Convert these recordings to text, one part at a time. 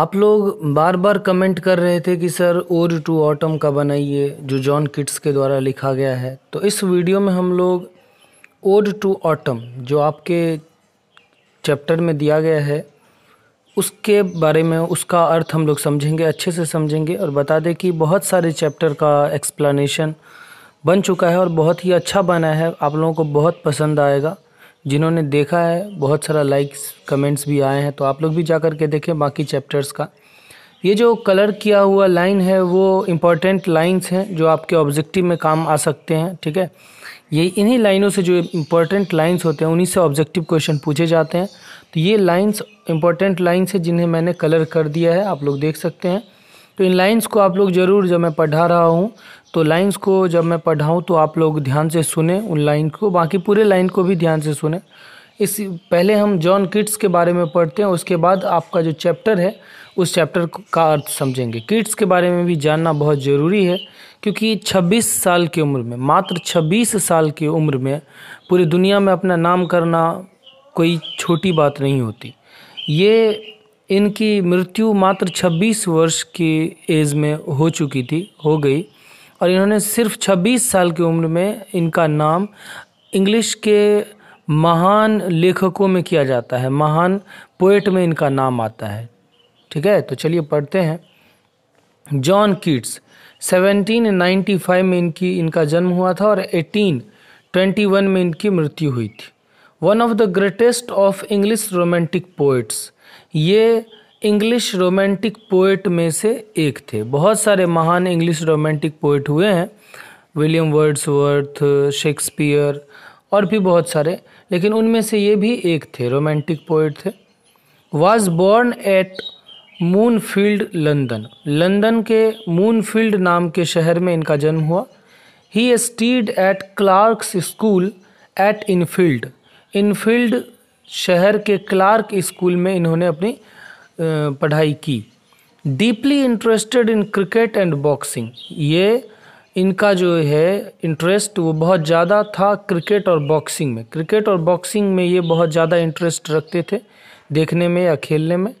आप लोग बार बार कमेंट कर रहे थे कि सर ओर टू ऑटम का बनाइए जो जॉन किट्स के द्वारा लिखा गया है तो इस वीडियो में हम लोग ओड टू ऑटम जो आपके चैप्टर में दिया गया है उसके बारे में उसका अर्थ हम लोग समझेंगे अच्छे से समझेंगे और बता दें कि बहुत सारे चैप्टर का एक्सप्लानेशन बन चुका है और बहुत ही अच्छा बना है आप लोगों को बहुत पसंद आएगा जिन्होंने देखा है बहुत सारा लाइक्स कमेंट्स भी आए हैं तो आप लोग भी जा कर के देखें बाकी चैप्टर्स का ये जो कलर किया हुआ लाइन है वो इम्पॉर्टेंट लाइंस हैं जो आपके ऑब्जेक्टिव में काम आ सकते हैं ठीक है ये इन्हीं लाइनों से जो इम्पॉर्टेंट लाइंस होते हैं उन्हीं से ऑब्जेक्टिव क्वेश्चन पूछे जाते हैं तो ये लाइंस इम्पॉर्टेंट लाइंस है जिन्हें मैंने कलर कर दिया है आप लोग देख सकते हैं तो इन लाइंस को आप लोग ज़रूर जब मैं पढ़ा रहा हूँ तो लाइंस को जब मैं पढ़ाऊँ तो आप लोग ध्यान से सुने उन लाइन को बाकी पूरे लाइन को भी ध्यान से सुने इस पहले हम जॉन किट्स के बारे में पढ़ते हैं उसके बाद आपका जो चैप्टर है उस चैप्टर का अर्थ समझेंगे किट्स के बारे में भी जानना बहुत ज़रूरी है क्योंकि 26 साल की उम्र में मात्र 26 साल की उम्र में पूरी दुनिया में अपना नाम करना कोई छोटी बात नहीं होती ये इनकी मृत्यु मात्र 26 वर्ष की एज में हो चुकी थी हो गई और इन्होंने सिर्फ 26 साल की उम्र में इनका नाम इंग्लिश के महान लेखकों में किया जाता है महान पोएट में इनका नाम आता है ठीक है तो चलिए पढ़ते हैं जॉन कीट्स 1795 में इनकी इनका जन्म हुआ था और 1821 में इनकी मृत्यु हुई थी one of the greatest of English romantic poets ये इंग्लिश रोमांटिक पोइट में से एक थे बहुत सारे महान इंग्लिश रोमांटिक पोइट हुए हैं विलियम वर्ड्सवर्थ शेक्सपियर और भी बहुत सारे लेकिन उनमें से ये भी एक थे रोमांटिक पोइट थे was born at Moonfield London London के मूनफील्ड नाम के शहर में इनका जन्म हुआ he studied at Clarke's school at Enfield Enfield शहर के क्लार्क स्कूल में इन्होंने अपनी पढ़ाई की deeply interested in cricket and boxing ये इनका जो है इंटरेस्ट वो बहुत ज़्यादा था क्रिकेट और बॉक्सिंग में क्रिकेट और बॉक्सिंग में ये बहुत ज़्यादा इंटरेस्ट रखते थे देखने में या खेलने में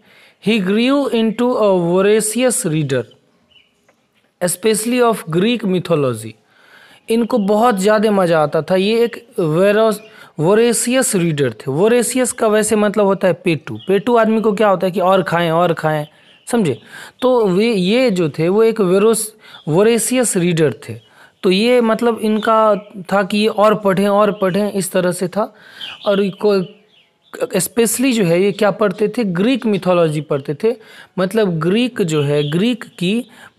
ही grew into a voracious reader specially of Greek mythology इनको बहुत ज़्यादा मज़ा आता था ये एक वेरोस वोरेसियस रीडर थे वोरेसियस का वैसे मतलब होता है पेटू पेटू आदमी को क्या होता है कि और खाएं और खाएं समझे तो वे ये जो थे वो एक वेरोस वोरेसियस रीडर थे तो ये मतलब इनका था कि ये और पढ़ें और पढ़ें इस तरह से था और को स्पेशली जो है ये क्या पढ़ते थे ग्रीक मिथोलॉजी पढ़ते थे मतलब ग्रीक जो है ग्रीक की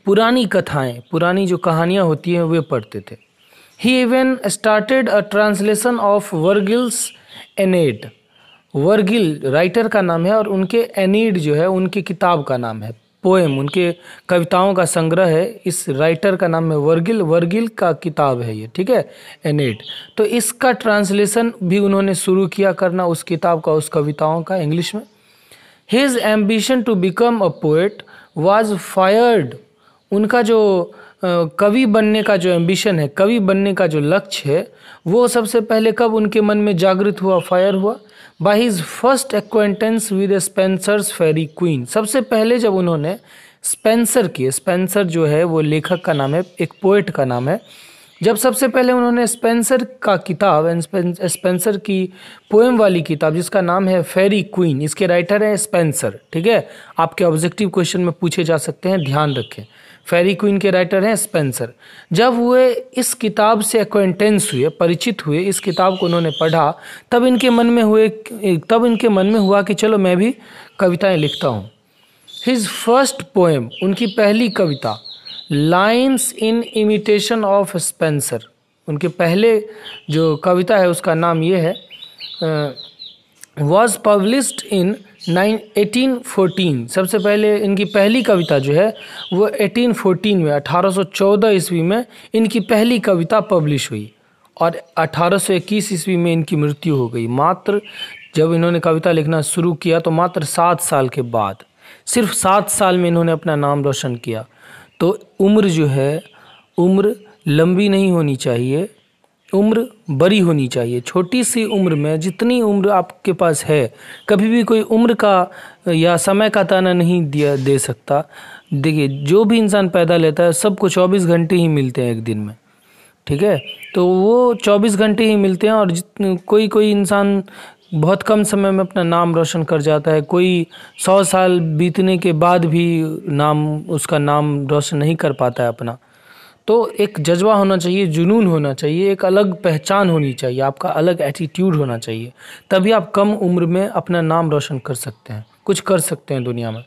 पुरानी कथाएं पुरानी जो कहानियाँ होती हैं वे पढ़ते थे He even started a translation of Virgil's Aeneid. Virgil writer का नाम है और उनके एनीड जो है उनकी किताब का नाम है पोएम उनके कविताओं का संग्रह है इस राइटर का नाम है वर्गिल वर्गिल का किताब है ये ठीक है एनेट तो इसका ट्रांसलेशन भी उन्होंने शुरू किया करना उस किताब का उस कविताओं का इंग्लिश में his ambition to become a poet was fired उनका जो कवि बनने का जो एम्बिशन है कवि बनने का जो लक्ष्य है वो सबसे पहले कब उनके मन में जागृत हुआ फायर हुआ by his first acquaintance with Spenser's Faerie Queene सबसे पहले जब उन्होंने स्पेंसर की स्पेंसर जो है वो लेखक का नाम है एक पोइट का नाम है जब सबसे पहले उन्होंने स्पेंसर का किताब स्पेंसर की पोएम वाली किताब जिसका नाम है फेरी क्वीन इसके राइटर हैं स्पेंसर ठीक है आपके ऑब्जेक्टिव क्वेश्चन में पूछे जा सकते हैं ध्यान रखें फेरी क्वीन के राइटर हैं स्पेंसर जब वे इस किताब से एक्वेंटेंस हुए परिचित हुए इस किताब को उन्होंने पढ़ा तब इनके मन में हुए तब इनके मन में हुआ कि चलो मैं भी कविताएं लिखता हूँ हिज फर्स्ट पोएम उनकी पहली कविता lines in imitation of Spenser उनके पहले जो कविता है उसका नाम ये है was published in nine eighteen fourteen सबसे पहले इनकी पहली कविता जो है वो एटीन फोर्टीन में अठारह सौ चौदह ईस्वी में इनकी पहली कविता पब्लिश हुई और अठारह सौ इक्कीस ईस्वी में इनकी मृत्यु हो गई मात्र जब इन्होंने कविता लिखना शुरू किया तो मात्र सात साल के बाद सिर्फ सात साल में इन्होंने अपना नाम रोशन किया तो उम्र जो है उम्र लंबी नहीं होनी चाहिए उम्र बड़ी होनी चाहिए छोटी सी उम्र में जितनी उम्र आपके पास है कभी भी कोई उम्र का या समय का ताना नहीं दिया दे सकता देखिए जो भी इंसान पैदा लेता है सबको चौबीस घंटे ही मिलते हैं एक दिन में ठीक है तो वो चौबीस घंटे ही मिलते हैं और कोई कोई इंसान बहुत कम समय में अपना नाम रोशन कर जाता है कोई सौ साल बीतने के बाद भी नाम उसका नाम रोशन नहीं कर पाता है अपना तो एक जज्बा होना चाहिए जुनून होना चाहिए एक अलग पहचान होनी चाहिए आपका अलग एटीट्यूड होना चाहिए तभी आप कम उम्र में अपना नाम रोशन कर सकते हैं कुछ कर सकते हैं दुनिया में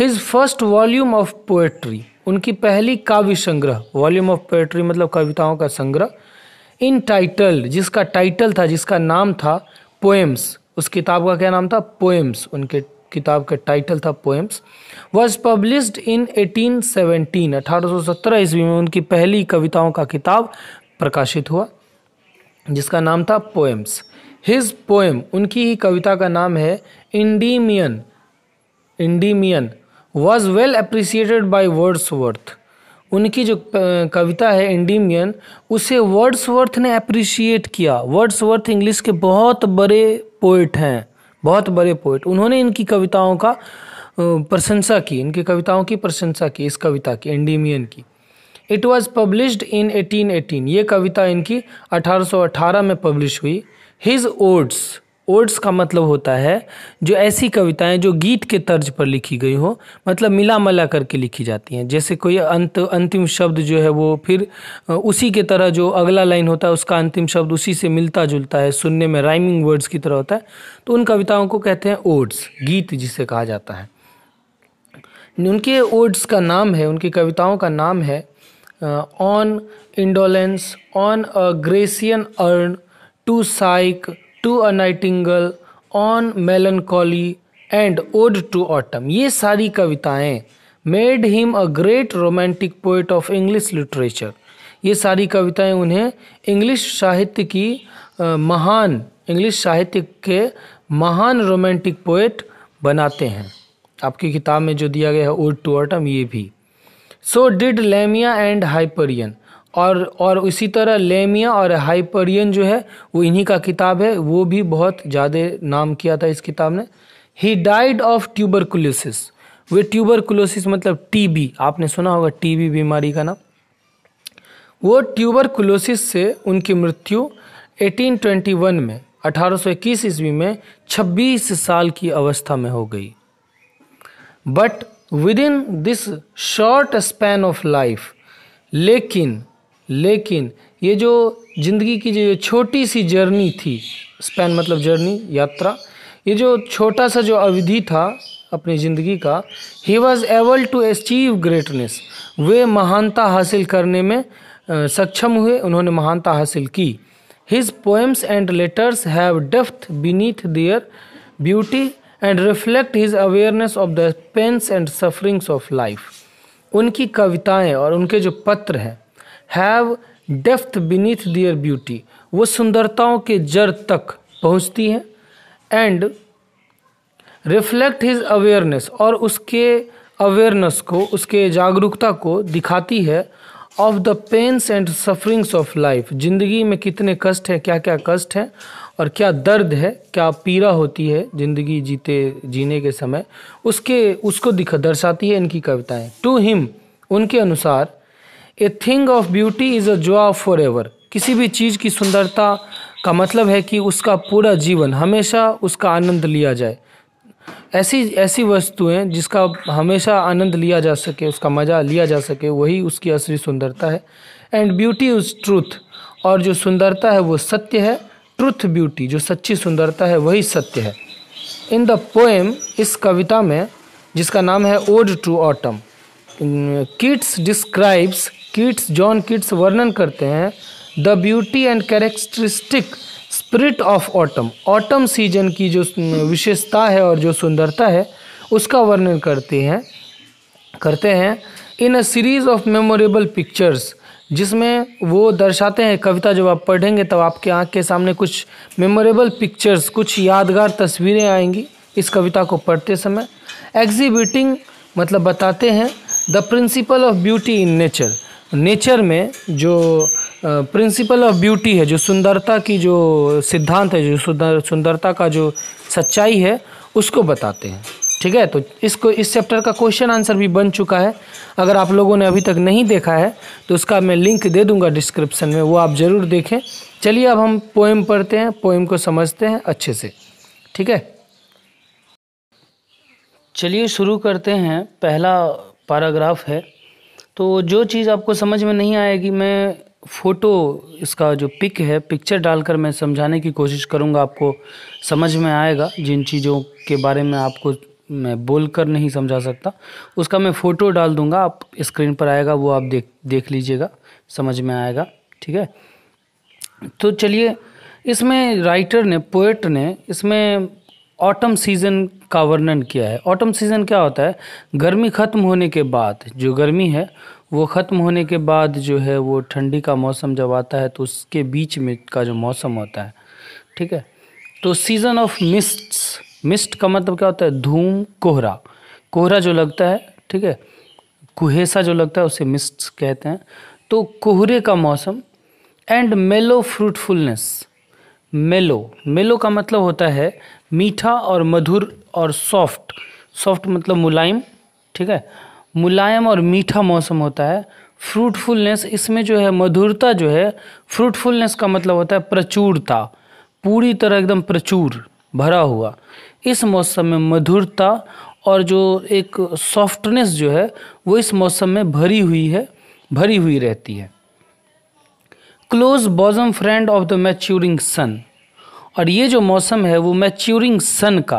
his first volume of poetry उनकी पहली काव्य संग्रह वॉल्यूम ऑफ पोएट्री मतलब कविताओं का संग्रह इन टाइटल जिसका टाइटल था जिसका नाम था पोएम्स उस किताब का क्या नाम था पोएम्स उनके किताब का टाइटल था पोएम्स वॉज पब्लिश्ड इन 1817 अठारह ईस्वी में उनकी पहली कविताओं का किताब प्रकाशित हुआ जिसका नाम था पोएम्स हिज पोएम उनकी ही कविता का नाम है Endymion Endymion was well appreciated by Wordsworth उनकी जो कविता है इंडीमियन उसे वर्ड्स वर्थ ने अप्रिशिएट किया वर्ड्स वर्थ इंग्लिश के बहुत बड़े पोइट हैं बहुत बड़े पोइट उन्होंने इनकी कविताओं का प्रशंसा की इनकी कविताओं की प्रशंसा की इस कविता की एंडीमियन की इट वॉज पब्लिश्ड इन 1818 ये कविता इनकी 1818 में पब्लिश हुई हिज ओड्स ओड्स का मतलब होता है जो ऐसी कविताएं जो गीत के तर्ज पर लिखी गई हो मतलब मिला मला करके लिखी जाती हैं जैसे कोई अंत अंतिम शब्द जो है वो फिर उसी के तरह जो अगला लाइन होता है उसका अंतिम शब्द उसी से मिलता जुलता है सुनने में राइमिंग वर्ड्स की तरह होता है तो उन कविताओं को कहते हैं ओड्स गीत जिसे कहा जाता है उनके ओड्स का नाम है उनकी कविताओं का नाम है on indolence on a Grecian urn to Psyche to a nightingale on melancholy and ode to autumn ये सारी कविताएं made him a great romantic poet of English literature ये सारी कविताएं उन्हें इंग्लिश साहित्य की आ, uh, महान इंग्लिश साहित्य के महान रोमांटिक पोइट बनाते हैं आपकी किताब में जो दिया गया है ओड टू ऑटम ये भी so did Lamia and Hyperion और और इसी तरह लेमिया और हाइपरियन जो है वो इन्हीं का किताब है वो भी बहुत ज़्यादा नाम किया था इस किताब ने ही डाइड ऑफ ट्यूबरकुलोसिस वे ट्यूबरकुलोसिस मतलब टीबी आपने सुना होगा टीबी बीमारी का नाम वो ट्यूबरकुलोसिस से उनकी मृत्यु 1821 में 1821 ईस्वी में 26 साल की अवस्था में हो गई but within this short span of life लेकिन लेकिन ये जो ज़िंदगी की जो छोटी सी जर्नी थी स्पैन मतलब जर्नी यात्रा ये जो छोटा सा जो अवधि था अपनी ज़िंदगी का ही was able to achieve greatness वे महानता हासिल करने में सक्षम हुए उन्होंने महानता हासिल की his poems and letters have depth beneath their beauty and reflect his awareness of the pains and sufferings of life उनकी कविताएं और उनके जो पत्र हैं have depth beneath their beauty वो सुंदरताओं के जड़ तक पहुंचती हैं एंड रिफ्लेक्ट हिज अवेयरनेस और उसके अवेयरनेस को उसके जागरूकता को दिखाती है of the pains and sufferings of life जिंदगी में कितने कष्ट हैं क्या क्या कष्ट हैं और क्या दर्द है क्या पीड़ा होती है जिंदगी जीते जीने के समय उसके उसको दिखा दर्शाती है इनकी कविताएं टू हिम उनके अनुसार a thing of beauty is a joy for ever किसी भी चीज़ की सुंदरता का मतलब है कि उसका पूरा जीवन हमेशा उसका आनंद लिया जाए ऐसी ऐसी वस्तुएं जिसका हमेशा आनंद लिया जा सके उसका मज़ा लिया जा सके वही उसकी असली सुंदरता है एंड ब्यूटी उज ट्रूथ और जो सुंदरता है वो सत्य है ट्रूथ ब्यूटी जो सच्ची सुंदरता है वही सत्य है इन द पोएम इस कविता में जिसका नाम है ode to autumn Keats describes Keats John Keats वर्णन करते हैं the beauty and characteristic spirit of autumn autumn season की जो विशेषता है और जो सुंदरता है उसका वर्णन करते हैं करते हैं in a series of memorable pictures जिसमें वो दर्शाते हैं कविता जब आप पढ़ेंगे तब आपके आँख के सामने कुछ मेमोरेबल पिक्चर्स कुछ यादगार तस्वीरें आएंगी इस कविता को पढ़ते समय एग्जीबिटिंग मतलब बताते हैं the principle of beauty in nature nature में जो प्रिंसिपल ऑफ ब्यूटी है जो सुंदरता की जो सिद्धांत है जो सुंदर सुंदरता का जो सच्चाई है उसको बताते हैं ठीक है तो इसको इस चैप्टर का क्वेश्चन आंसर भी बन चुका है अगर आप लोगों ने अभी तक नहीं देखा है तो उसका मैं लिंक दे दूंगा डिस्क्रिप्शन में वो आप ज़रूर देखें चलिए अब हम पोएम पढ़ते हैं पोएम को समझते हैं अच्छे से ठीक है चलिए शुरू करते हैं पहला पैराग्राफ है तो जो चीज़ आपको समझ में नहीं आएगी मैं फ़ोटो इसका जो पिक है पिक्चर डालकर मैं समझाने की कोशिश करूँगा आपको समझ में आएगा जिन चीज़ों के बारे में आपको मैं बोल कर नहीं समझा सकता उसका मैं फ़ोटो डाल दूंगा आप स्क्रीन पर आएगा वो आप देख देख लीजिएगा समझ में आएगा ठीक है तो चलिए इसमें राइटर ने पोएट ने इसमें ऑटम सीज़न का वर्णन किया है ऑटम सीज़न क्या होता है गर्मी ख़त्म होने के बाद जो गर्मी है वो ख़त्म होने के बाद जो है वो ठंडी का मौसम जब आता है तो उसके बीच में का जो मौसम होता है ठीक है तो सीज़न ऑफ मिस्ट मिस्ट का मतलब क्या होता है धूम कोहरा कोहरा जो लगता है ठीक है कुहेसा जो लगता है उसे मिस्ट्स कहते हैं तो कोहरे का मौसम एंड मेलो फ्रूटफुलनेस मेलो मेलो का मतलब होता है मीठा और मधुर और सॉफ्ट सॉफ्ट मतलब मुलायम ठीक है मुलायम और मीठा मौसम होता है फ्रूटफुलनेस इसमें जो है मधुरता जो है फ्रूटफुलनेस का मतलब होता है प्रचुरता पूरी तरह एकदम प्रचुर भरा हुआ इस मौसम में मधुरता और जो एक सॉफ्टनेस जो है वो इस मौसम में भरी हुई है भरी हुई रहती है close bosom friend of the maturing sun और ये जो मौसम है वो मैच्योरिंग सन का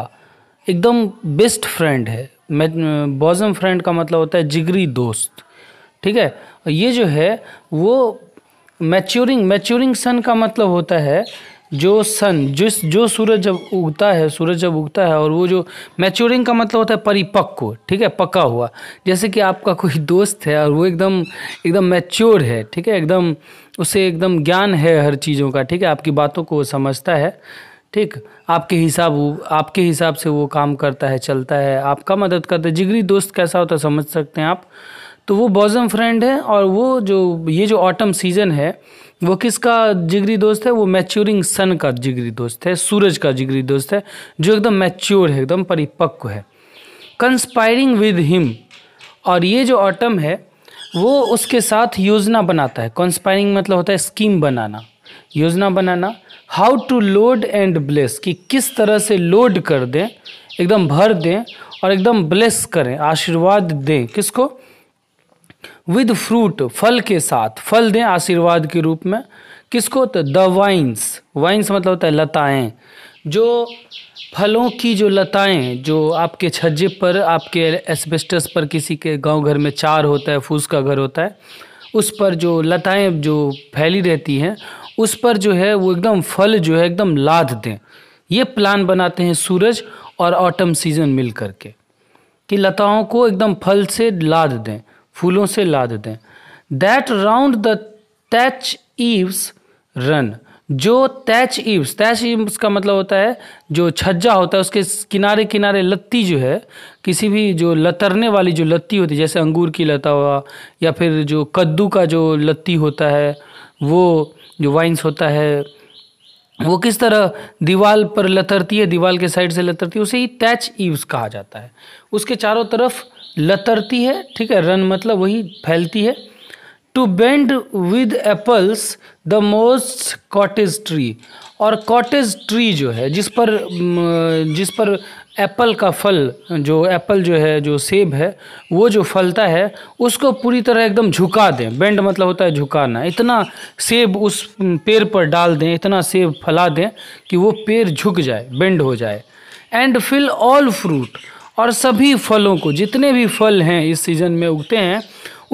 एकदम बेस्ट फ्रेंड है बॉजम फ्रेंड का मतलब होता है जिगरी दोस्त ठीक है और ये जो है वो मैच्योरिंग मैच्योरिंग सन का मतलब होता है जो सन जिस जो सूरज जब उगता है सूरज जब उगता है और वो जो मैच्योरिंग का मतलब होता है परिपक्व ठीक है पका हुआ जैसे कि आपका कोई दोस्त है और वो एकदम एकदम मैच्योर है ठीक है एकदम उसे एकदम ज्ञान है हर चीज़ों का ठीक है आपकी बातों को वो समझता है ठीक आपके हिसाब आपके हिसाब से वो काम करता है चलता है आपका मदद करता है जिगरी दोस्त कैसा होता है समझ सकते हैं आप तो वो बॉजम फ्रेंड है और वो जो ये जो ऑटम सीज़न है वो किसका जिगरी दोस्त है वो मैच्योरिंग सन का जिगरी दोस्त है सूरज का जिगरी दोस्त है जो एकदम मैच्योर है एकदम परिपक्व है कंस्पायरिंग विद हिम और ये जो ऑटम है वो उसके साथ योजना बनाता है कंस्पायरिंग मतलब होता है स्कीम बनाना योजना बनाना how to load and bless कि किस तरह से लोड कर दें एकदम भर दें और एकदम ब्लेस करें आशीर्वाद दें किसको विद फ्रूट फल के साथ फल दें आशीर्वाद के रूप में किसको तो द वाइन्स वाइन्स मतलब होता है लताएँ जो फलों की जो लताएं जो आपके छज्जे पर आपके एस्बेस्टस पर किसी के गांव घर में चार होता है फूस का घर होता है उस पर जो लताएं जो फैली रहती हैं उस पर जो है वो एकदम फल जो है एकदम लाद दें ये प्लान बनाते हैं सूरज और ऑटम सीजन मिल करके कि लताओं को एकदम फल से लाद दें फूलों से लाद दें that round the thatch eaves run जो तैच ईव्स तैच ईव्स का मतलब होता है जो छज्जा होता है उसके किनारे किनारे लत्ती जो है किसी भी जो लतरने वाली जो लत्ती होती है जैसे अंगूर की लता हुआ या फिर जो कद्दू का जो लत्ती होता है वो जो वाइन्स होता है वो किस तरह दीवाल पर लतरती है दीवाल के साइड से लतरती है उसे ही तैच ईव्स कहा जाता है उसके चारों तरफ लतरती है ठीक है रन मतलब वही फैलती है to bend with apples the mossed cottage tree और कॉटेज ट्री जो है जिस पर जिस पर एप्पल का फल जो एप्पल जो है जो सेब है वो जो फलता है उसको पूरी तरह एकदम झुका दें बेंड मतलब होता है झुकाना इतना सेब उस पेड़ पर डाल दें इतना सेब फैला दें कि वो पेड़ झुक जाए बेंड हो जाए एंड फिल ऑल फ्रूट और सभी फलों को जितने भी फल हैं इस सीज़न में उगते हैं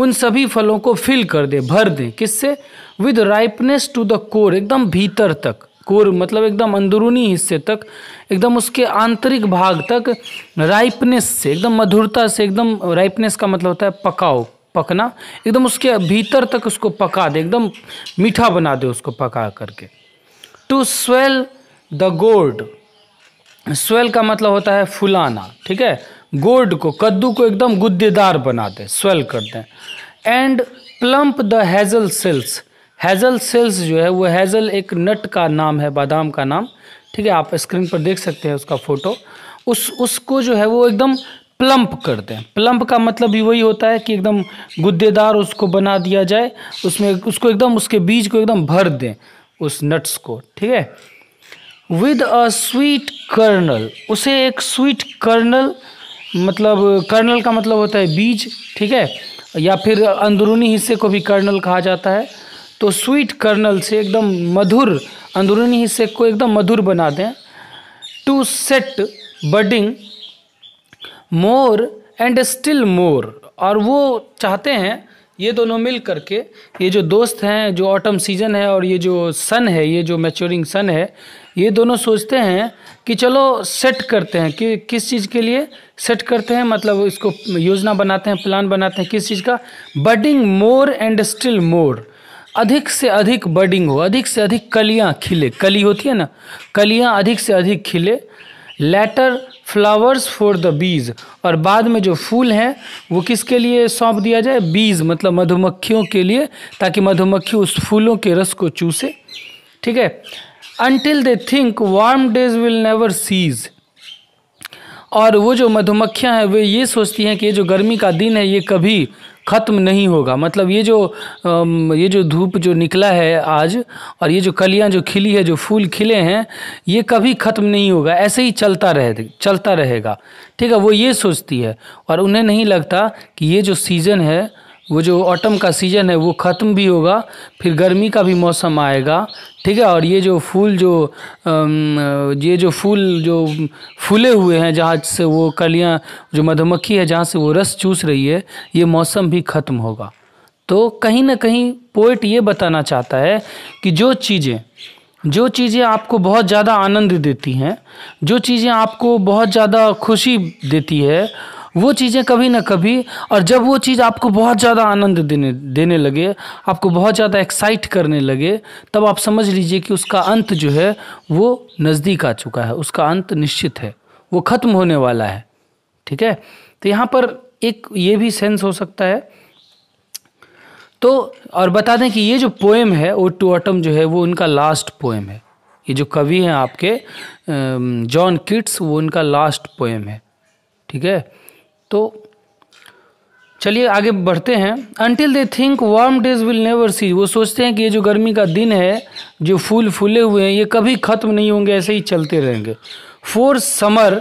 उन सभी फलों को फिल कर दे भर दें किससे with ripeness to the core एकदम भीतर तक कोर मतलब एकदम अंदरूनी हिस्से तक एकदम उसके आंतरिक भाग तक राइपनेस से एकदम मधुरता से एकदम राइपनेस का मतलब होता है पकाओ पकना एकदम उसके भीतर तक उसको पका दे एकदम मीठा बना दे उसको पका करके to swell the gourd swell का मतलब होता है फुलाना ठीक है गोर्ड को कद्दू को एकदम गुद्देदार बना दें स्वेल कर दें and plump the hazel shells hazel shells जो है वो हैजल एक नट का नाम है बादाम का नाम ठीक है आप स्क्रीन पर देख सकते हैं उसका फ़ोटो उस उसको जो है वो एकदम प्लम्प कर दें प्लम्प का मतलब भी वही होता है कि एकदम गुद्देदार उसको बना दिया जाए उसमें उसको एकदम उसके बीज को एकदम भर दें उस नट्स को ठीक है विद अ स्वीट कर्नल उसे एक स्वीट कर्नल मतलब कर्नल का मतलब होता है बीज ठीक है या फिर अंदरूनी हिस्से को भी कर्नल कहा जाता है तो स्वीट कर्नल से एकदम मधुर अंदरूनी हिस्से को एकदम मधुर बना दें to set budding more and still more और वो चाहते हैं ये दोनों मिल करके ये जो दोस्त हैं जो ऑटम सीजन है और ये जो सन है ये जो मैच्योरिंग सन है ये दोनों सोचते हैं कि चलो सेट करते हैं कि किस चीज़ के लिए सेट करते हैं मतलब इसको योजना बनाते हैं प्लान बनाते हैं किस चीज़ का budding more and still more अधिक से अधिक बडिंग हो अधिक से अधिक कलियाँ खिले कली होती है ना कलियाँ अधिक से अधिक खिले letter flowers for the bees और बाद में जो फूल हैं वो किसके लिए सौंप दिया जाए बीज मतलब मधुमक्खियों के लिए ताकि मधुमक्खी उस फूलों के रस को चूसे ठीक है until they think warm days will never cease और वो जो मधुमक्खियां हैं वे ये सोचती हैं कि ये जो गर्मी का दिन है ये कभी ख़त्म नहीं होगा मतलब ये जो ये जो धूप जो निकला है आज और ये जो कलियां जो खिली है जो फूल खिले हैं ये कभी ख़त्म नहीं होगा ऐसे ही चलता रहे चलता रहेगा ठीक है वो ये सोचती है और उन्हें नहीं लगता कि ये जो सीज़न है वो जो ऑटम का सीज़न है वो ख़त्म भी होगा फिर गर्मी का भी मौसम आएगा ठीक है और ये जो फूल जो ये जो फूल जो फूले हुए हैं जहाँ से वो कलियाँ जो मधुमक्खी है जहाँ से वो रस चूस रही है ये मौसम भी ख़त्म होगा तो कहीं ना कहीं पोइट ये बताना चाहता है कि जो चीज़ें जो चीज़ें आपको बहुत ज़्यादा आनंद देती हैं जो चीज़ें आपको बहुत ज़्यादा खुशी देती है वो चीज़ें कभी ना कभी और जब वो चीज़ आपको बहुत ज़्यादा आनंद देने देने लगे आपको बहुत ज़्यादा एक्साइट करने लगे तब आप समझ लीजिए कि उसका अंत जो है वो नज़दीक आ चुका है उसका अंत निश्चित है वो ख़त्म होने वाला है ठीक है तो यहाँ पर एक ये भी सेंस हो सकता है तो और बता दें कि ये जो पोएम है ओ टू ऑटम जो है वो उनका लास्ट पोएम है ये जो कवि हैं आपके जॉन किट्स वो उनका लास्ट पोएम है ठीक है तो चलिए आगे बढ़ते हैं until they think warm days will never cease वो सोचते हैं कि ये जो गर्मी का दिन है जो फूल फूले हुए हैं ये कभी ख़त्म नहीं होंगे ऐसे ही चलते रहेंगे for summer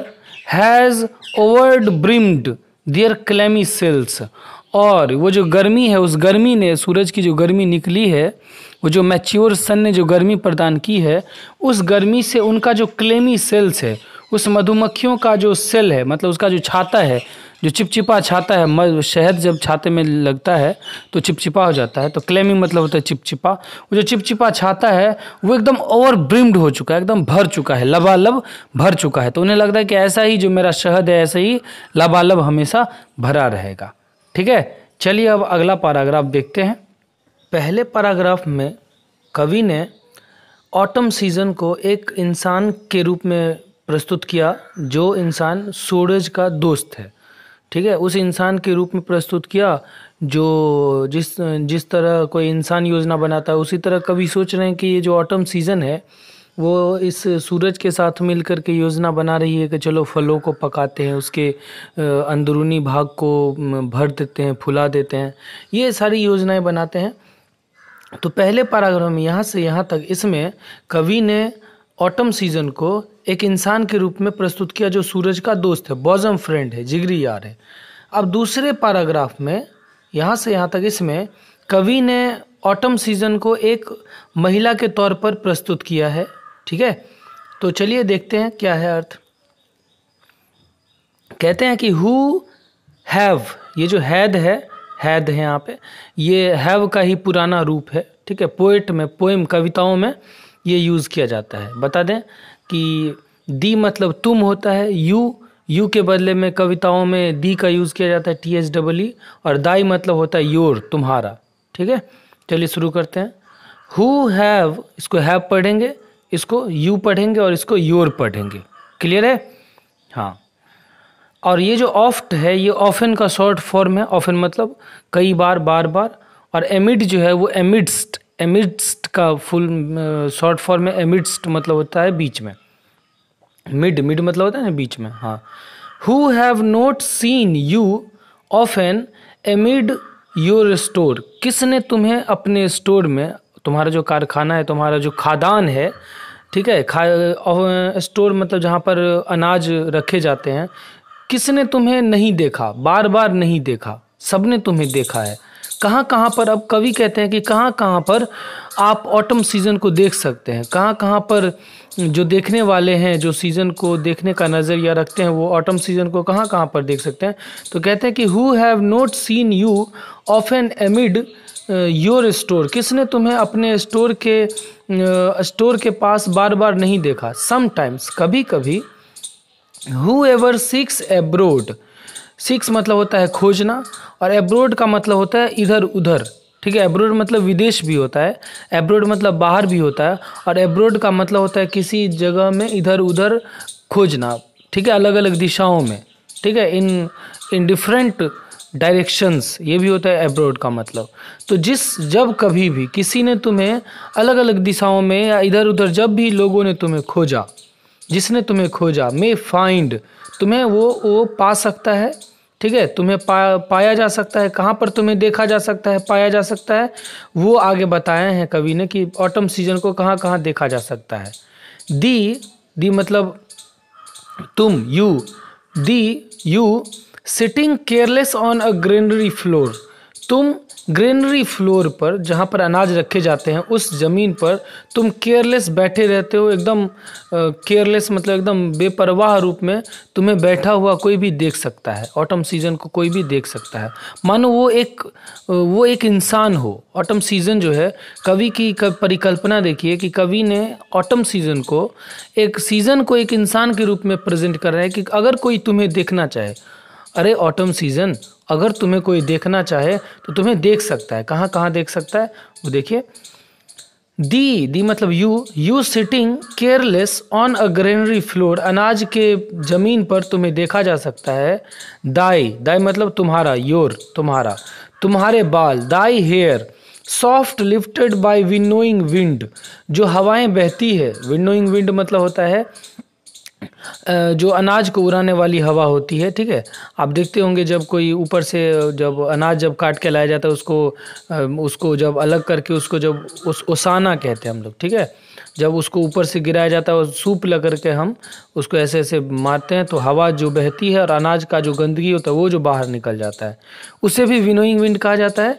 has overbrimmed their clammy cells और वो जो गर्मी है उस गर्मी ने सूरज की जो गर्मी निकली है वो जो मैच्योर सन ने जो गर्मी प्रदान की है उस गर्मी से उनका जो क्लेमी सेल्स है उस मधुमक्खियों का जो सेल है मतलब उसका जो छाता है जो चिपचिपा छाता है शहद जब छाते में लगता है तो चिपचिपा हो जाता है तो क्लेमिंग मतलब होता है चिपचिपा वो जो चिपचिपा छाता है वो एकदम ओवर ब्रिम्ड हो चुका है एकदम भर चुका है लबालब भर चुका है तो उन्हें लगता है कि ऐसा ही जो मेरा शहद है ऐसा ही लबालब हमेशा भरा रहेगा ठीक है चलिए अब अगला पैराग्राफ देखते हैं पहले पैराग्राफ में कवि ने ऑटम सीजन को एक इंसान के रूप में प्रस्तुत किया जो इंसान सूरज का दोस्त है ठीक है उस इंसान के रूप में प्रस्तुत किया जो जिस जिस तरह कोई इंसान योजना बनाता है उसी तरह कभी सोच रहे हैं कि ये जो ऑटम सीज़न है वो इस सूरज के साथ मिल कर के योजना बना रही है कि चलो फलों को पकाते हैं उसके अंदरूनी भाग को भर देते हैं फुला देते हैं ये सारी योजनाएं बनाते हैं तो पहले पैराग्राफ में यहाँ से यहाँ तक इसमें कवि ने ऑटम सीजन को एक इंसान के रूप में प्रस्तुत किया जो सूरज का दोस्त है बॉजम फ्रेंड है जिगरी यार है अब दूसरे पैराग्राफ में यहाँ से यहाँ तक इसमें कवि ने ऑटम सीजन को एक महिला के तौर पर प्रस्तुत किया है ठीक है तो चलिए देखते हैं क्या है अर्थ कहते हैं कि हु हैव ये जो हैद है हैद है यहाँ पे ये हैव का ही पुराना रूप है ठीक है पोइट में पोइम कविताओं में ये यूज़ किया जाता है बता दें कि दी मतलब तुम होता है यू यू के बदले में कविताओं में दी का यूज़ किया जाता है टी एच डबल ई और दाई मतलब होता है योर तुम्हारा ठीक है चलिए शुरू करते हैं हु हैव इसको हैव पढ़ेंगे इसको यू पढ़ेंगे और इसको योर पढ़ेंगे क्लियर है हाँ और ये जो ऑफ्ट है ये ऑफन का शॉर्ट फॉर्म है ऑफन मतलब कई बार बार बार और एमिड जो है वो एमिड्स्ट एमिड्स्ट का फुल शॉर्ट फॉर्म में एमिड्स्ट मतलब होता है बीच में मिड मिड मतलब होता है ना बीच में हाँ who have not seen you often amid your store किसने तुम्हें अपने स्टोर में तुम्हारा जो कारखाना है तुम्हारा जो खादान है ठीक है खा स्टोर मतलब जहाँ पर अनाज रखे जाते हैं किसने तुम्हें नहीं देखा बार बार नहीं देखा सबने तुम्हें देखा है कहाँ कहाँ पर अब कवि कहते हैं कि कहाँ कहाँ पर आप ऑटम सीज़न को देख सकते हैं कहाँ कहाँ पर जो देखने वाले हैं जो सीज़न को देखने का नज़रिया रखते हैं वो ऑटम सीज़न को कहाँ कहाँ पर देख सकते हैं तो कहते हैं कि who have not seen you often amid your store किसने तुम्हें अपने स्टोर के स्टोर uh, के पास बार बार नहीं देखा समटाइम्स कभी कभी whoever seeks abroad seeks मतलब होता है खोजना और एब्रोड का मतलब होता है इधर उधर ठीक है एब्रोड मतलब विदेश भी होता है एब्रोड मतलब बाहर भी होता है और एब्रोड का मतलब होता है किसी जगह में इधर उधर खोजना ठीक है अलग अलग दिशाओं में ठीक है इन इन डिफरेंट डायरेक्शंस ये भी होता है एब्रोड का मतलब तो जिस जब कभी भी किसी ने तुम्हें अलग अलग दिशाओं में या इधर उधर जब भी लोगों ने तुम्हें खोजा जिसने तुम्हें खोजा मे फाइंड तुम्हें वो वो पा सकता है ठीक है तुम्हें पा, पाया जा सकता है कहाँ पर तुम्हें देखा जा सकता है पाया जा सकता है वो आगे बताए हैं कवि ने कि ऑटम सीजन को कहाँ कहाँ देखा जा सकता है दी दी मतलब तुम you thee you sitting careless on a granary floor तुम ग्रेनरी फ्लोर पर जहाँ पर अनाज रखे जाते हैं उस ज़मीन पर तुम केयरलेस बैठे रहते हो एकदम केयरलेस मतलब एकदम बेपरवाह रूप में तुम्हें बैठा हुआ कोई भी देख सकता है ऑटम सीजन को कोई भी देख सकता है मानो वो एक वो एक इंसान हो ऑटम सीजन जो है कवि की परिकल्पना देखिए कि कवि ने ऑटम सीजन को एक सीज़न को एक इंसान के रूप में प्रेजेंट कर रहा है कि अगर कोई तुम्हें देखना चाहे अरे ऑटम सीज़न अगर तुम्हें कोई देखना चाहे तो तुम्हें देख सकता है कहाँ कहाँ देख सकता है वो देखिए दी दी मतलब you you sitting careless on a granary floor अनाज के ज़मीन पर तुम्हें देखा जा सकता है दाई दाई मतलब तुम्हारा योर तुम्हारा तुम्हारे बाल thy hair soft lifted by winnowing wind जो हवाएं बहती है विनोइंग विंड मतलब होता है जो अनाज को उड़ाने वाली हवा होती है ठीक है आप देखते होंगे जब कोई ऊपर से जब अनाज जब काट के लाया जाता है उसको उसको जब अलग करके उसको जब उस ओसाना कहते हैं हम लोग ठीक है जब उसको ऊपर से गिराया जाता है और सूप लग करके हम उसको ऐसे ऐसे मारते हैं तो हवा जो बहती है और अनाज का जो गंदगी होता है वो जो बाहर निकल जाता है उसे भी विनोइंग विंड कहा जाता है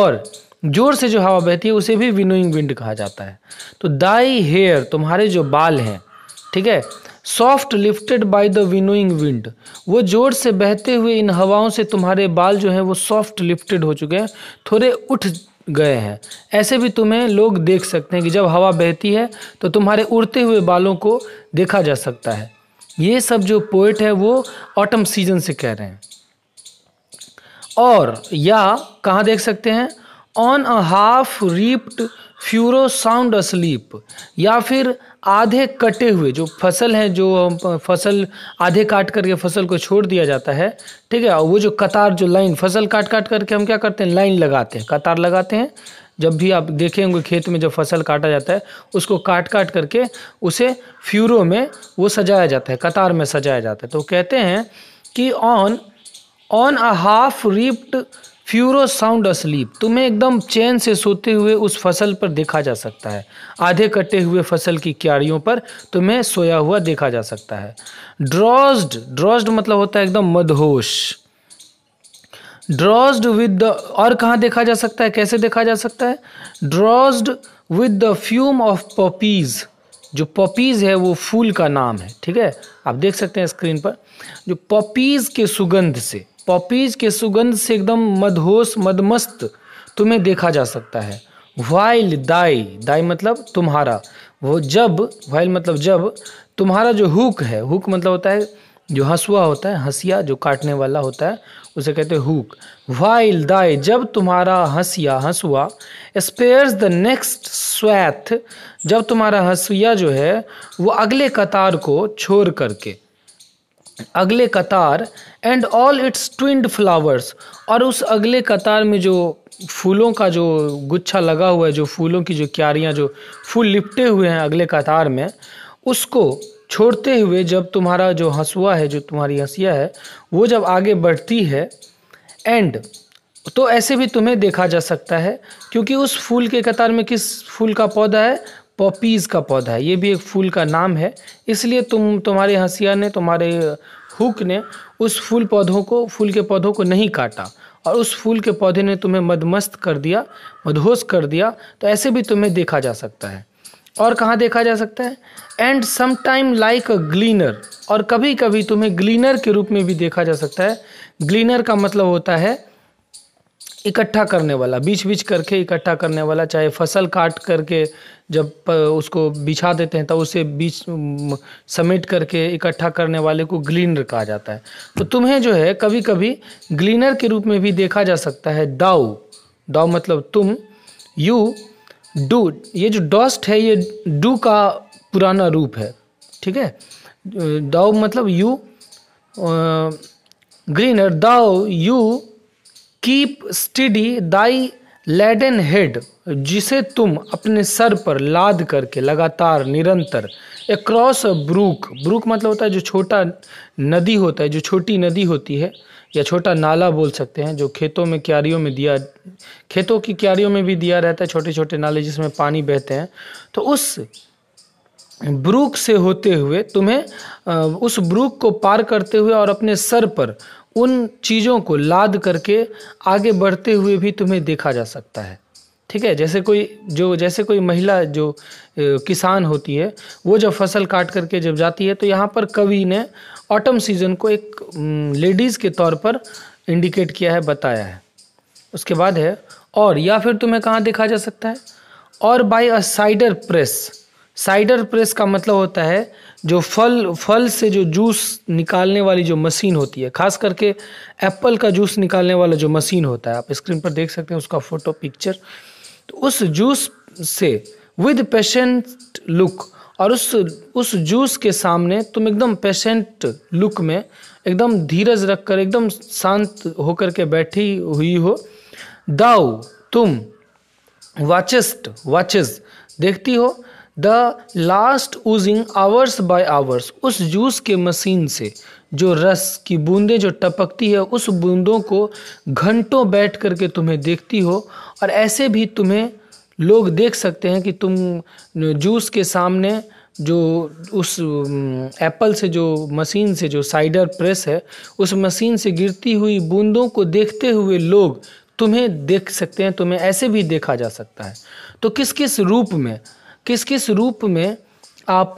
और जोर से जो हवा बहती है उसे भी विनोइंग विंड कहा जाता है तो दाई हेयर तुम्हारे जो बाल हैं ठीक है soft lifted by the winnowing wind वो जोर से बहते हुए इन हवाओं से तुम्हारे बाल जो हैं वो सॉफ्ट लिफ्टेड हो चुके हैं थोड़े उठ गए हैं ऐसे भी तुम्हें लोग देख सकते हैं कि जब हवा बहती है तो तुम्हारे उड़ते हुए बालों को देखा जा सकता है ये सब जो पोइट है वो ऑटम सीजन से कह रहे हैं और या कहाँ देख सकते हैं on a half reaped furrow sound sleep या फिर आधे कटे हुए जो फसल हैं जो फसल आधे काट करके फसल को छोड़ दिया जाता है ठीक है वो जो कतार जो लाइन फसल काट काट करके हम क्या करते हैं लाइन लगाते हैं कतार लगाते हैं जब भी आप देखेंगे खेत में जब फसल काटा जाता है उसको काट काट करके उसे फ्यूरो में वो सजाया जाता है कतार में सजाया जाता है तो कहते हैं कि on on a half reaped furrow sound asleep तुम्हें एकदम चैन से सोते हुए उस फसल पर देखा जा सकता है आधे कटे हुए फसल की क्यारियों पर तुम्हें सोया हुआ देखा जा सकता है ड्रॉज्ड ड्रॉज्ड मतलब होता है एकदम मदहोश ड्रॉज्ड विद द और कहाँ देखा जा सकता है कैसे देखा जा सकता है drowsed with the fume of poppies जो पॉपीज़ है वो फूल का नाम है ठीक है आप देख सकते हैं स्क्रीन पर जो पॉपीज़ के सुगंध से पॉपीज के सुगंध से एकदम मधोस मदमस्त तुम्हें देखा जा सकता है वाइल दाई दाई मतलब तुम्हारा वो जब वाइल मतलब जब तुम्हारा जो हुक है हुक मतलब होता है जो हंसुआ होता है हंसिया जो काटने वाला होता है उसे कहते हैं हुक वाइल दाई जब तुम्हारा हंसिया हंसुआ स्पेयर्स द नेक्स्ट स्वैथ जब तुम्हारा हंसिया जो है वो अगले कतार को छोड़ करके अगले कतार and all its twined flowers और उस अगले कतार में जो फूलों का जो गुच्छा लगा हुआ है जो फूलों की जो क्यारियाँ जो फूल लिपटे हुए हैं अगले कतार में उसको छोड़ते हुए जब तुम्हारा जो हंसुआ है जो तुम्हारी हंसिया है वो जब आगे बढ़ती है एंड तो ऐसे भी तुम्हें देखा जा सकता है क्योंकि उस फूल के कतार में किस फूल का पौधा है पॉपीज़ का पौधा है ये भी एक फूल का नाम है इसलिए तुम तुम्हारे हंसिया ने तुम्हारे हुक ने उस फूल पौधों को फूल के पौधों को नहीं काटा और उस फूल के पौधे ने तुम्हें मदमस्त कर दिया मदहोश कर दिया तो ऐसे भी तुम्हें देखा जा सकता है और कहाँ देखा जा सकता है and sometime like a gleaner और कभी कभी तुम्हें ग्लीनर के रूप में भी देखा जा सकता है ग्लीनर का मतलब होता है इकट्ठा करने वाला बीच बीच करके इकट्ठा करने वाला चाहे फसल काट करके जब उसको बिछा देते हैं तब तो उसे बीच समेट करके इकट्ठा करने वाले को ग्लीनर कहा जाता है तो तुम्हें जो है कभी कभी ग्लीनर के रूप में भी देखा जा सकता है दाऊ दाऊ मतलब तुम यू डू ये जो डॉस्ट है ये डू का पुराना रूप है ठीक है दाऊ मतलब you gleaner thou you keep steady thy laden head जिसे तुम अपने सर पर लाद करके लगातार निरंतर अक्रॉस ब्रूक ब्रूक मतलब होता है जो छोटा नदी होता है जो छोटी नदी होती है या छोटा नाला बोल सकते हैं जो खेतों में क्यारियों में दिया खेतों की क्यारियों में भी दिया रहता है छोटे छोटे नाले जिसमें पानी बहते हैं तो उस ब्रूक से होते हुए तुम्हें उस ब्रूक को पार करते हुए और अपने सर पर उन चीज़ों को लाद करके आगे बढ़ते हुए भी तुम्हें देखा जा सकता है ठीक है जैसे कोई जो जैसे कोई महिला जो किसान होती है वो जब फसल काट करके जब जाती है तो यहाँ पर कवि ने ऑटम सीजन को एक लेडीज़ के तौर पर इंडिकेट किया है बताया है उसके बाद है और या फिर तुम्हें कहाँ देखा जा सकता है और by a cider press cider press का मतलब होता है जो फल फल से जो जूस निकालने वाली जो मशीन होती है खास करके एप्पल का जूस निकालने वाला जो मशीन होता है आप स्क्रीन पर देख सकते हैं उसका फ़ोटो पिक्चर तो उस जूस से विद पेशेंट लुक और उस उस जूस के सामने तुम एकदम पेशेंट लुक में एकदम धीरज रख कर एकदम शांत होकर के बैठी हुई हो दाऊ तुम वाचेस्ट वाचेस देखती हो the last oozing hours by hours उस जूस के मशीन से जो रस की बूंदें जो टपकती है उस बूंदों को घंटों बैठ कर के तुम्हें देखती हो और ऐसे भी तुम्हें लोग देख सकते हैं कि तुम जूस के सामने जो उस एप्पल से जो मशीन से जो साइडर प्रेस है उस मशीन से गिरती हुई बूंदों को देखते हुए लोग तुम्हें देख सकते हैं तुम्हें ऐसे भी देखा जा सकता है तो किस किस रूप में किस किस रूप में आप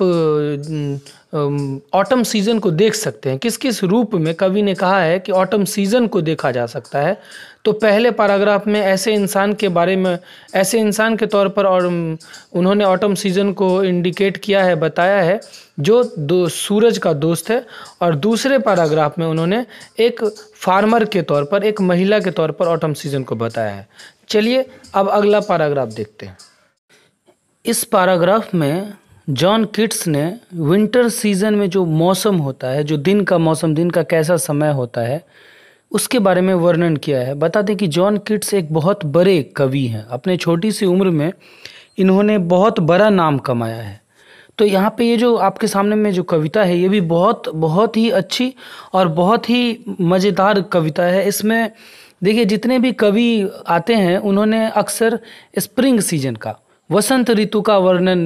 ऑटम सीज़न को देख सकते हैं किस किस रूप में कवि ने कहा है कि ऑटम सीज़न को देखा जा सकता है तो पहले पैराग्राफ में ऐसे इंसान के बारे में ऐसे इंसान के तौर पर और उन्होंने ऑटम सीज़न को इंडिकेट किया है बताया है जो दो सूरज का दोस्त है और दूसरे पैराग्राफ में उन्होंने एक फार्मर के तौर पर एक महिला के तौर पर ऑटम सीज़न को बताया है चलिए अब अगला पैराग्राफ देखते हैं इस पैराग्राफ में जॉन किट्स ने विंटर सीजन में जो मौसम होता है जो दिन का मौसम दिन का कैसा समय होता है उसके बारे में वर्णन किया है बता दें कि जॉन किट्स एक बहुत बड़े कवि हैं अपने छोटी सी उम्र में इन्होंने बहुत बड़ा नाम कमाया है तो यहाँ पे ये जो आपके सामने में जो कविता है ये भी बहुत बहुत ही अच्छी और बहुत ही मज़ेदार कविता है इसमें देखिए जितने भी कवि आते हैं उन्होंने अक्सर स्प्रिंग सीजन का वसंत ऋतु का वर्णन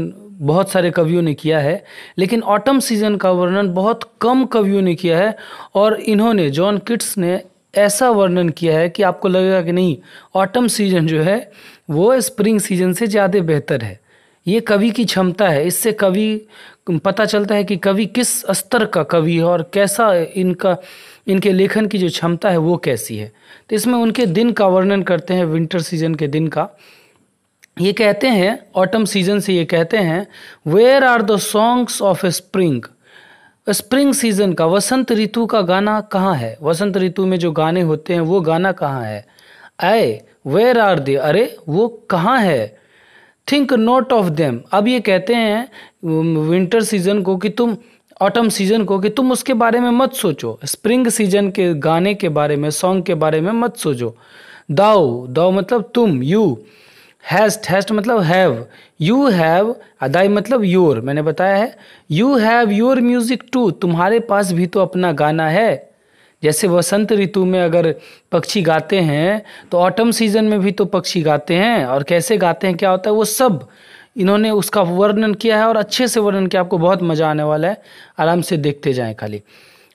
बहुत सारे कवियों ने किया है लेकिन ऑटम सीजन का वर्णन बहुत कम कवियों ने किया है और इन्होंने जॉन किट्स ने ऐसा वर्णन किया है कि आपको लगेगा कि नहीं ऑटम सीजन जो है वो स्प्रिंग सीजन से ज़्यादा बेहतर है ये कवि की क्षमता है इससे कवि पता चलता है कि कवि किस स्तर का कवि है और कैसा इनका इनके लेखन की जो क्षमता है वो कैसी है तो इसमें उनके दिन का वर्णन करते हैं विंटर सीजन के दिन का ये कहते हैं ऑटम सीजन से ये कहते हैं where are the songs of spring spring season का वसंत ऋतु का गाना कहाँ है वसंत ऋतु में जो गाने होते हैं वो गाना कहाँ है आए वेयर आर दे अरे वो कहाँ है थिंक नोट ऑफ देम अब ये कहते हैं विंटर सीजन को कि तुम ऑटम सीजन को कि तुम उसके बारे में मत सोचो स्प्रिंग सीजन के गाने के बारे में सॉन्ग के बारे में मत सोचो दाओ दाओ मतलब तुम यू हैस्ट हैस्ट मतलब हैव यू हैव अदाई मतलब योर मैंने बताया है you have your music too तुम्हारे पास भी तो अपना गाना है जैसे वसंत ऋतु में अगर पक्षी गाते हैं तो ऑटम सीजन में भी तो पक्षी गाते हैं और कैसे गाते हैं क्या होता है वो सब इन्होंने उसका वर्णन किया है और अच्छे से वर्णन किया आपको बहुत मज़ा आने वाला है आराम से देखते जाएं खाली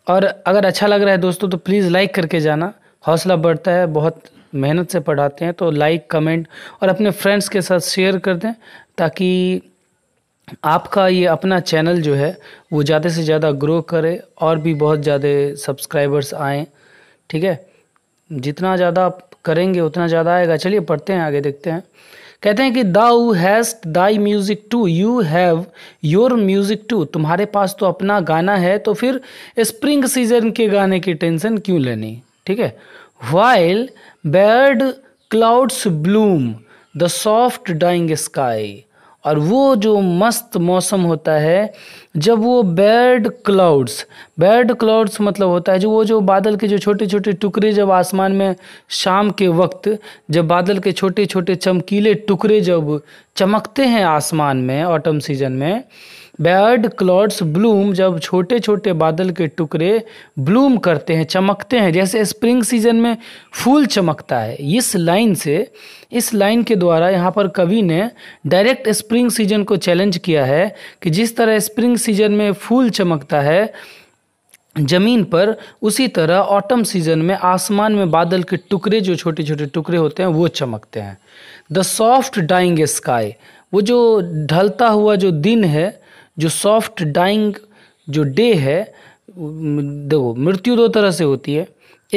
और अगर अच्छा लग रहा है दोस्तों तो प्लीज़ लाइक करके जाना हौसला बढ़ता है बहुत मेहनत से पढ़ाते हैं तो लाइक कमेंट और अपने फ्रेंड्स के साथ शेयर कर दें ताकि आपका ये अपना चैनल जो है वो ज़्यादा से ज़्यादा ग्रो करे और भी बहुत ज़्यादा सब्सक्राइबर्स आएँ ठीक है जितना ज़्यादा आप करेंगे उतना ज़्यादा आएगा चलिए पढ़ते हैं आगे देखते हैं कहते हैं कि thou hast thy music too you have your music too तुम्हारे पास तो अपना गाना है तो फिर स्प्रिंग सीजन के गाने की टेंशन क्यों लेनी ठीक है while bared clouds bloom the soft dying sky और वो जो मस्त मौसम होता है जब वो बैड क्लाउड्स बैड क्लाउड्स मतलब होता है जो वो जो बादल के जो छोटे छोटे टुकड़े जब आसमान में शाम के वक्त जब बादल के छोटे छोटे चमकीले टुकड़े जब चमकते हैं आसमान में ऑटम सीजन में बैर्ड क्लॉड्स ब्लूम जब छोटे छोटे बादल के टुकड़े ब्लूम करते हैं चमकते हैं जैसे स्प्रिंग सीजन में फूल चमकता है इस लाइन से इस लाइन के द्वारा यहाँ पर कवि ने डायरेक्ट स्प्रिंग सीजन को चैलेंज किया है कि जिस तरह स्प्रिंग सीजन में फूल चमकता है ज़मीन पर उसी तरह ऑटम सीजन में आसमान में बादल के टुकड़े जो छोटे छोटे टुकड़े होते हैं वो चमकते हैं द सॉफ्ट डाइंग स्काई वो जो ढलता हुआ जो दिन है जो सॉफ्ट डाइंग जो डे है देखो मृत्यु दो तरह से होती है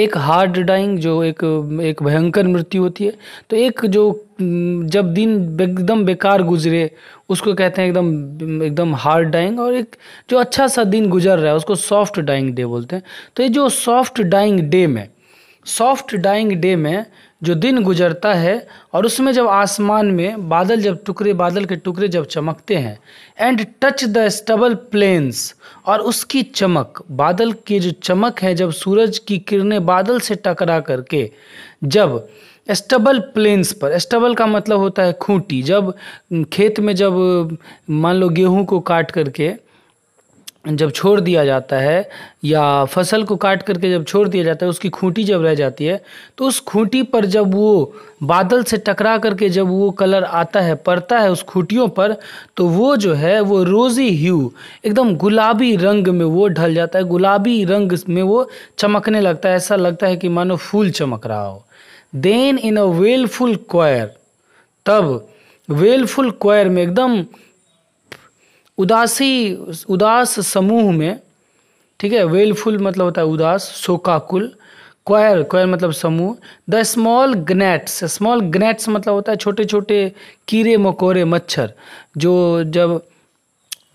एक हार्ड डाइंग जो एक एक भयंकर मृत्यु होती है तो एक जो जब दिन एकदम बेकार गुजरे उसको कहते हैं एकदम एकदम हार्ड डाइंग और एक जो अच्छा सा दिन गुजर रहा है उसको सॉफ्ट डाइंग डे बोलते हैं तो ये जो सॉफ्ट डाइंग डे में सॉफ्ट डाइंग डे में जो दिन गुजरता है और उसमें जब आसमान में बादल जब टुकड़े बादल के टुकड़े जब चमकते हैं and touch the stubble plains और उसकी चमक बादल की जो चमक है जब सूरज की किरणें बादल से टकरा करके जब स्टबल प्लेन्स पर स्टबल का मतलब होता है खूंटी जब खेत में जब मान लो गेहूं को काट करके जब छोड़ दिया जाता है या फसल को काट करके जब छोड़ दिया जाता है उसकी खूंटी जब रह जाती है तो उस खूंटी पर जब वो बादल से टकरा करके जब वो कलर आता है पड़ता है उस खूंटियों पर तो वो जो है वो रोज़ी ह्यू एकदम गुलाबी रंग में वो ढल जाता है गुलाबी रंग में वो चमकने लगता है ऐसा लगता है कि मानो फूल चमक रहा हो देन इन अ वेलफुल क्वायर तब वेलफुल क्वायर में एकदम उदासी उदास समूह में ठीक है वेलफुल मतलब होता है उदास शोकाकुल क्वायर क्वायर मतलब समूह the small gnats small gnats मतलब होता है छोटे छोटे कीड़े मकोड़े मच्छर जो जब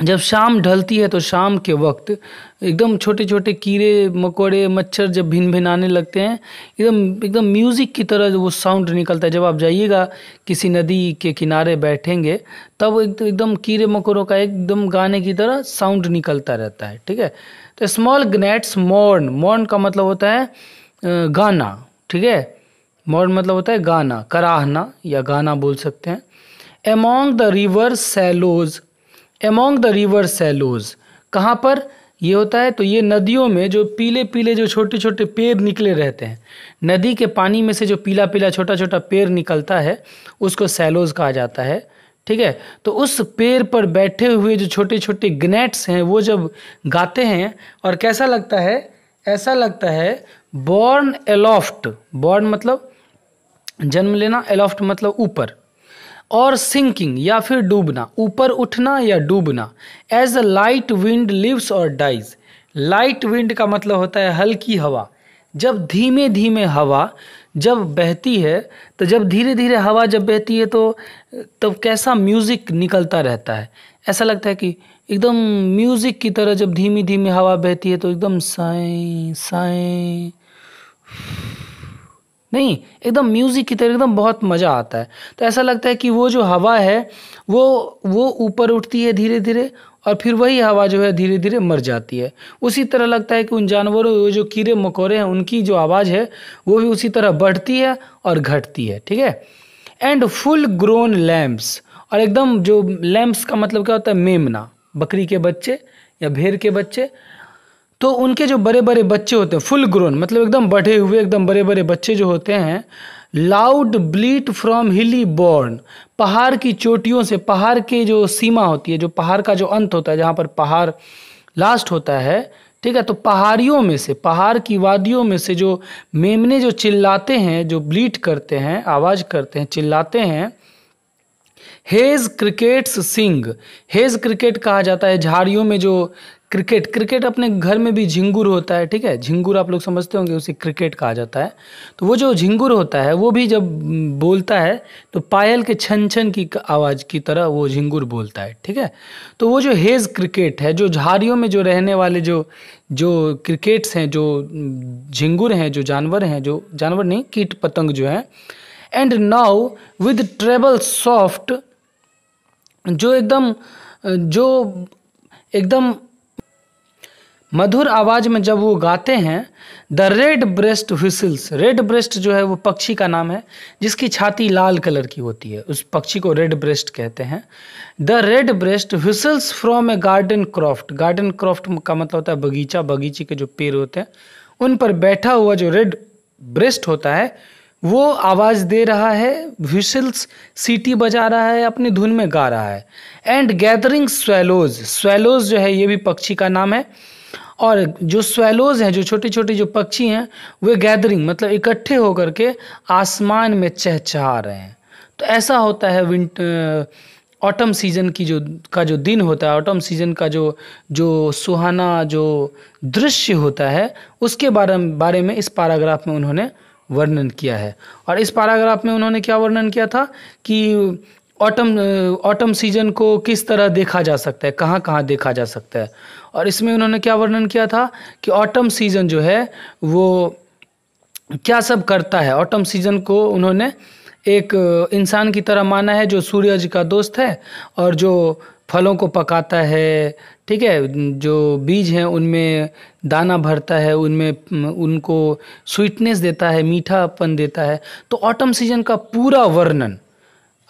जब शाम ढलती है तो शाम के वक्त एकदम छोटे छोटे कीड़े मकोड़े मच्छर जब भिन भिन आने लगते हैं एकदम एकदम म्यूज़िक की तरह वो साउंड निकलता है जब आप जाइएगा किसी नदी के किनारे बैठेंगे तब एक, एकदम कीड़े मकोड़ों का एकदम गाने की तरह साउंड निकलता रहता है ठीक है तो स्मॉल ग्नेट्स मॉर्न मॉर्न का मतलब होता है गाना ठीक है मॉर्न मतलब होता है गाना कराहना या गाना बोल सकते हैं among the river sallows among the river sallows कहाँ पर ये होता है तो ये नदियों में जो पीले पीले जो छोटे छोटे पेड़ निकले रहते हैं नदी के पानी में से जो पीला पीला छोटा छोटा पेड़ निकलता है उसको सैलोज कहा जाता है ठीक है तो उस पेड़ पर बैठे हुए जो छोटे छोटे ग्नेट्स हैं वो जब गाते हैं और कैसा लगता है ऐसा लगता है बॉर्न एलॉफ्ट बॉर्न मतलब जन्म लेना एलॉफ्ट मतलब ऊपर और सिंकिंग या फिर डूबना ऊपर उठना या डूबना as a light wind lives और डाइज लाइट विंड का मतलब होता है हल्की हवा जब धीमे धीमे हवा जब बहती है तो जब धीरे धीरे हवा जब बहती है तो तब तो कैसा म्यूज़िक निकलता रहता है ऐसा लगता है कि एकदम म्यूज़िक की तरह जब धीमी धीमी हवा बहती है तो एकदम साए साए नहीं एकदम म्यूज़िक की तरह एकदम बहुत मज़ा आता है तो ऐसा लगता है कि वो जो हवा है वो वो ऊपर उठती है धीरे धीरे और फिर वही हवा जो है धीरे धीरे मर जाती है उसी तरह लगता है कि उन जानवरों जो कीड़े मकोड़े हैं उनकी जो आवाज़ है वो भी उसी तरह बढ़ती है और घटती है ठीक है एंड फुल ग्रोन लैम्प्स और एकदम जो लैम्प्स का मतलब क्या होता है मेमना बकरी के बच्चे या भेड़ के बच्चे तो उनके जो बड़े बड़े बच्चे होते हैं फुल ग्रोन मतलब एकदम बढ़े हुए एकदम बड़े बड़े बच्चे जो होते हैं loud bleat from hilly bourn पहाड़ की चोटियों से पहाड़ के जो सीमा होती है जो पहाड़ का जो अंत होता है जहाँ पर पहाड़ लास्ट होता है ठीक है तो पहाड़ियों में से पहाड़ की वादियों में से जो मेमने जो चिल्लाते हैं जो ब्लीट करते हैं आवाज़ करते हैं चिल्लाते हैं hedge crickets sing hedge cricket कहा जाता है झाड़ियों में जो क्रिकेट क्रिकेट अपने घर में भी झिंगुर होता है ठीक है झिंगुर आप लोग समझते होंगे उसे क्रिकेट कहा जाता है तो वो जो झिंगुर होता है वो भी जब बोलता है तो पायल के छन छन की आवाज़ की तरह वो झिंगुर बोलता है ठीक है तो वो जो हेज़ क्रिकेट है जो झाड़ियों में जो रहने वाले जो जो क्रिकेट्स हैं जो झिंगुर हैं जो जानवर हैं जो जानवर नहीं कीट पतंग जो हैं and now with treble soft जो एकदम जो एकदम मधुर आवाज़ में जब वो गाते हैं the redbreast whistles redbreast जो है वो पक्षी का नाम है जिसकी छाती लाल कलर की होती है उस पक्षी को रेड ब्रेस्ट कहते हैं the redbreast whistles from a garden croft garden croft का मतलब होता है बगीचा बगीचे के जो पेड़ होते हैं उन पर बैठा हुआ जो रेड ब्रेस्ट होता है वो आवाज़ दे रहा है विसल्स सीटी बजा रहा है अपनी धुन में गा रहा है एंड गैदरिंग स्वेलोज स्वेलोज जो है ये भी पक्षी का नाम है और जो स्वेलोज हैं जो छोटे छोटे जो पक्षी हैं वे गैदरिंग मतलब इकट्ठे होकर के आसमान में चहचहा रहे हैं तो ऐसा होता है विंट ऑटम सीजन की जो का जो दिन होता है ऑटम सीजन का जो जो सुहाना जो दृश्य होता है उसके बारे बारे में इस पैराग्राफ में उन्होंने वर्णन किया है और इस पैराग्राफ में उन्होंने क्या वर्णन किया था कि ऑटम ऑटम सीजन को किस तरह देखा जा सकता है कहाँ कहाँ देखा जा सकता है और इसमें उन्होंने क्या वर्णन किया था कि ऑटम सीजन जो है वो क्या सब करता है ऑटम सीजन को उन्होंने एक इंसान की तरह माना है जो सूर्य का दोस्त है और जो फलों को पकाता है ठीक है जो बीज हैं उनमें दाना भरता है उनमें उनको स्वीटनेस देता है मीठापन देता है तो ऑटम सीजन का पूरा वर्णन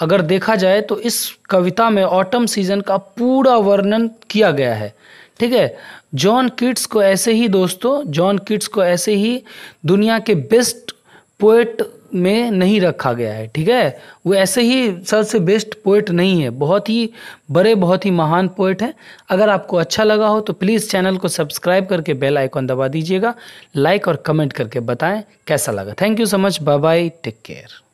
अगर देखा जाए तो इस कविता में ऑटम सीजन का पूरा वर्णन किया गया है ठीक है जॉन किट्स को ऐसे ही दोस्तों जॉन किट्स को ऐसे ही दुनिया के बेस्ट पोएट में नहीं रखा गया है ठीक है वो ऐसे ही सबसे बेस्ट पोएट नहीं है बहुत ही बड़े बहुत ही महान पोइट हैं अगर आपको अच्छा लगा हो तो प्लीज़ चैनल को सब्सक्राइब करके बेल आइकॉन दबा दीजिएगा लाइक और कमेंट करके बताएं कैसा लगा thank you so much bye bye take care